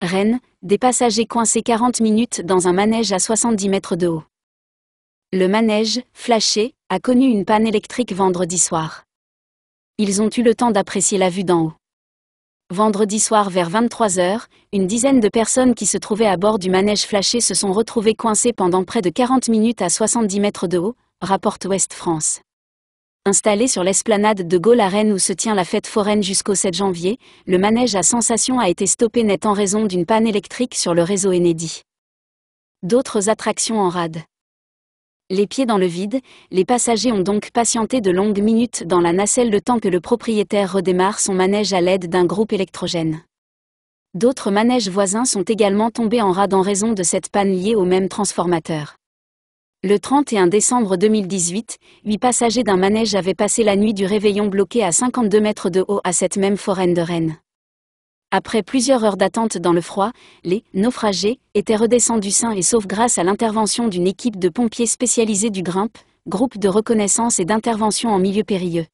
Rennes, des passagers coincés 40 minutes dans un manège à 70 mètres de haut. Le manège, flashé, a connu une panne électrique vendredi soir. Ils ont eu le temps d'apprécier la vue d'en haut. Vendredi soir vers 23h, une dizaine de personnes qui se trouvaient à bord du manège flashé se sont retrouvées coincées pendant près de 40 minutes à 70 mètres de haut, rapporte Ouest France. Installé sur l'esplanade de Gaulle à où se tient la fête foraine jusqu'au 7 janvier, le manège à sensation a été stoppé net en raison d'une panne électrique sur le réseau inédit. D'autres attractions en rade. Les pieds dans le vide, les passagers ont donc patienté de longues minutes dans la nacelle le temps que le propriétaire redémarre son manège à l'aide d'un groupe électrogène. D'autres manèges voisins sont également tombés en rade en raison de cette panne liée au même transformateur. Le 31 décembre 2018, huit passagers d'un manège avaient passé la nuit du réveillon bloqué à 52 mètres de haut à cette même foraine de Rennes. Après plusieurs heures d'attente dans le froid, les naufragés étaient redescendus sains et saufs grâce à l'intervention d'une équipe de pompiers spécialisés du Grimpe, groupe de reconnaissance et d'intervention en milieu périlleux.